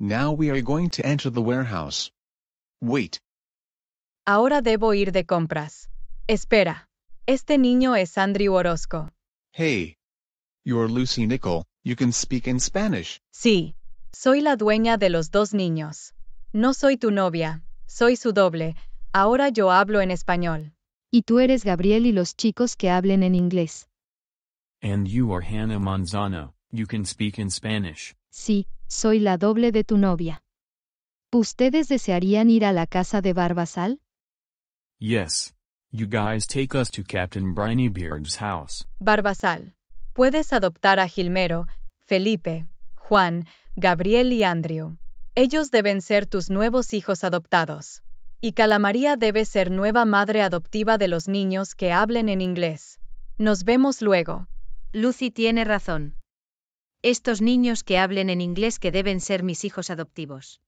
Now we are going to enter the warehouse. Wait. Ahora debo ir de compras. Espera. Este niño es Andrew Orozco. Hey. You're Lucy Nickel. You can speak in Spanish. Sí. Soy la dueña de los dos niños. No soy tu novia. Soy su doble. Ahora yo hablo en español. Y tú eres Gabriel y los chicos que hablen en inglés. And you are Hannah Manzano. You can speak in Spanish. Sí, soy la doble de tu novia. ¿Ustedes desearían ir a la casa de Barbasal? Yes. You guys take us to Captain Briny house. Barbasal. Puedes adoptar a Gilmero, Felipe, Juan, Gabriel y Andrew. Ellos deben ser tus nuevos hijos adoptados. Y Calamaría debe ser nueva madre adoptiva de los niños que hablen en inglés. Nos vemos luego. Lucy tiene razón. Estos niños que hablen en inglés que deben ser mis hijos adoptivos.